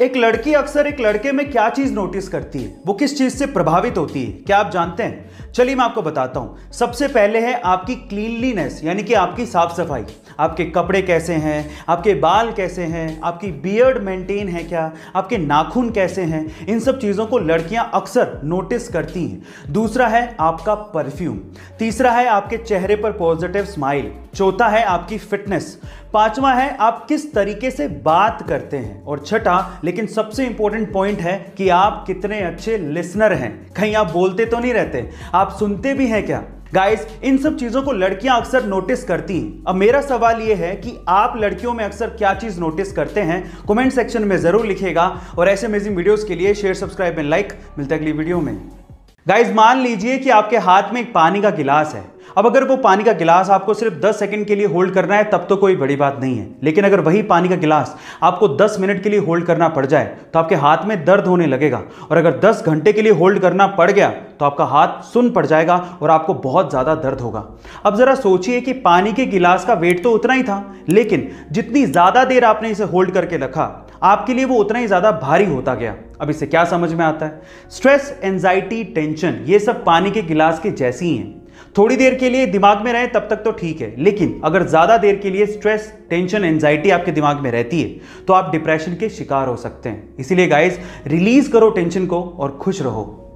एक लड़की अक्सर एक लड़के में क्या चीज नोटिस करती है वो किस चीज से प्रभावित होती है क्या आप जानते हैं चलिए मैं आपको बताता हूं सबसे पहले है आपकी क्लीनलीनेस यानी कि आपकी साफ सफाई आपके कपड़े कैसे हैं आपके बाल कैसे हैं आपकी बियर्ड मेंटेन है क्या आपके नाखून कैसे हैं इन सब चीज़ों को लड़कियां अक्सर नोटिस करती हैं दूसरा है आपका परफ्यूम तीसरा है आपके चेहरे पर पॉजिटिव स्माइल चौथा है आपकी फिटनेस पांचवा है आप किस तरीके से बात करते हैं और छठा लेकिन सबसे इंपॉर्टेंट पॉइंट है कि आप कितने अच्छे लिसनर हैं कहीं आप बोलते तो नहीं रहते आप सुनते भी हैं क्या गाइस इन सब चीज़ों को लड़कियां अक्सर नोटिस करती हैं अब मेरा सवाल यह है कि आप लड़कियों में अक्सर क्या चीज़ नोटिस करते हैं कमेंट सेक्शन में ज़रूर लिखेगा और ऐसे अमेजिंग वीडियोस के लिए शेयर सब्सक्राइब एंड लाइक मिलता है अगली वीडियो में गाइज मान लीजिए कि आपके हाथ में एक पानी का गिलास है अब अगर वो पानी का गिलास आपको सिर्फ 10 सेकंड के लिए होल्ड करना है तब तो कोई बड़ी बात नहीं है लेकिन अगर वही पानी का गिलास आपको 10 मिनट के लिए होल्ड करना पड़ जाए तो आपके हाथ में दर्द होने लगेगा और अगर 10 घंटे के लिए होल्ड करना पड़ गया तो आपका हाथ सुन पड़ जाएगा और आपको बहुत ज़्यादा दर्द होगा अब ज़रा सोचिए कि पानी के गिलास का वेट तो उतना ही था लेकिन जितनी ज़्यादा देर आपने इसे होल्ड करके रखा आपके लिए वो उतना ही ज़्यादा भारी होता गया अब इसे क्या समझ में आता है स्ट्रेस एनजाइटी टेंशन ये सब पानी के गिलास के जैसी ही हैं थोड़ी देर के लिए दिमाग में रहें तब तक तो ठीक है लेकिन अगर ज़्यादा देर के लिए स्ट्रेस टेंशन एंजाइटी आपके दिमाग में रहती है तो आप डिप्रेशन के शिकार हो सकते हैं इसीलिए गाइस रिलीज करो टेंशन को और खुश रहो